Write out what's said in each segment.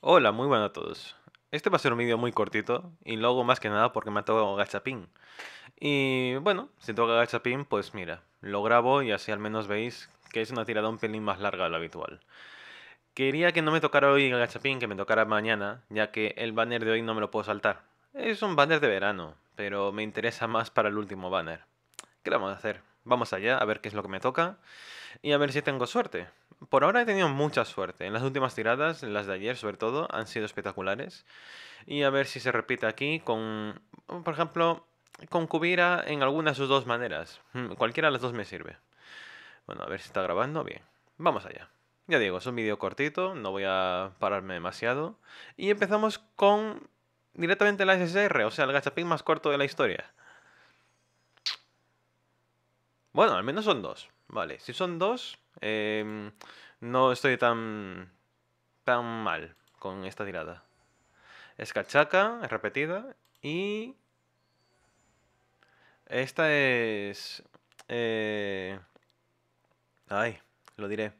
Hola, muy buenas a todos. Este va a ser un vídeo muy cortito y lo hago más que nada porque me ha tocado Gachapin. Y bueno, si toca Gachapin, pues mira, lo grabo y así al menos veis que es una tirada un pelín más larga de lo habitual. Quería que no me tocara hoy Gachapin, que me tocara mañana, ya que el banner de hoy no me lo puedo saltar. Es un banner de verano, pero me interesa más para el último banner. ¿Qué vamos a hacer? Vamos allá a ver qué es lo que me toca y a ver si tengo suerte por ahora he tenido mucha suerte. En las últimas tiradas, las de ayer sobre todo, han sido espectaculares. Y a ver si se repite aquí con, por ejemplo, con Kubira en alguna de sus dos maneras. Mm, cualquiera de las dos me sirve. Bueno, a ver si está grabando bien. Vamos allá. Ya digo, es un vídeo cortito, no voy a pararme demasiado. Y empezamos con directamente la SSR, o sea, el gachapín más corto de la historia. Bueno, al menos son dos. Vale, si son dos, em, no estoy tan, tan mal con esta tirada. Es cachaca, es repetida. Y... Esta es... Eh, ay, lo diré.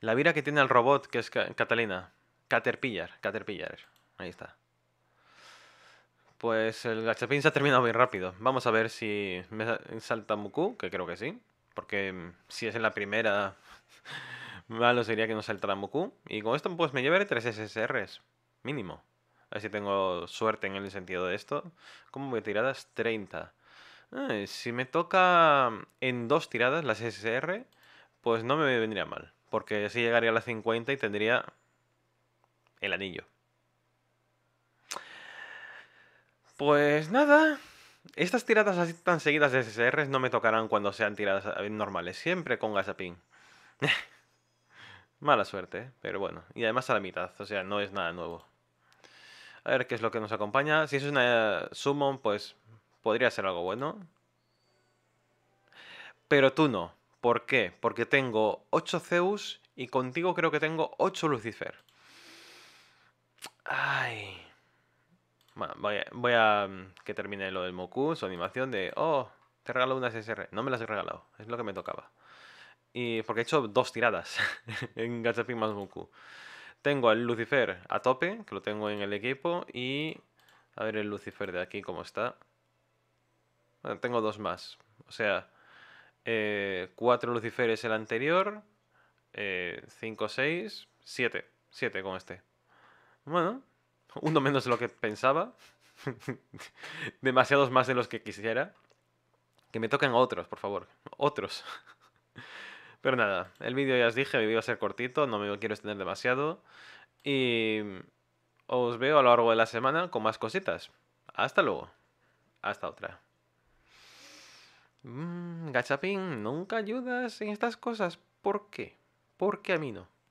La vira que tiene el robot, que es Catalina. Caterpillar, Caterpillar. Ahí está. Pues el gachapin se ha terminado muy rápido. Vamos a ver si me salta Muku, que creo que sí. Porque mm, si es en la primera, malo sería que no saltara Muku. Y con esto pues me llevaré tres SSRs, mínimo. A ver si tengo suerte en el sentido de esto. ¿Cómo voy a tiradas? 30. si me toca mm, en dos tiradas las SSR, pues no me vendría mal. Porque así llegaría a las 50 y tendría el anillo. Pues nada, estas tiradas así tan seguidas de SSRs no me tocarán cuando sean tiradas normales, siempre con gasapín. Mala suerte, ¿eh? pero bueno, y además a la mitad, o sea, no es nada nuevo. A ver qué es lo que nos acompaña. Si es una summon, pues podría ser algo bueno. Pero tú no. ¿Por qué? Porque tengo 8 Zeus y contigo creo que tengo 8 Lucifer. Ay. Bueno, voy a, mm, que termine lo del Moku, su animación de, oh, te regalo una SSR. No me las he regalado, es lo que me tocaba. Y porque he hecho dos tiradas en Gachapin más Moku. Tengo al Lucifer a tope, que lo tengo en el equipo, y a ver el Lucifer de aquí cómo está. Bueno, tengo dos más. O sea, eh, cuatro Luciferes el anterior, eh, Cinco, seis... Siete. Siete con este. Bueno, uno menos de lo que pensaba, demasiados más de los que quisiera. Que me toquen otros, por favor, otros. Pero nada, el vídeo ya os dije, mi vídeo a ser cortito, no me quiero extender demasiado. Y os veo a lo largo de la semana con más cositas. Hasta luego. Hasta otra. Mm, gachapín, nunca ayudas en estas cosas. ¿Por qué? ¿Por qué a mí no?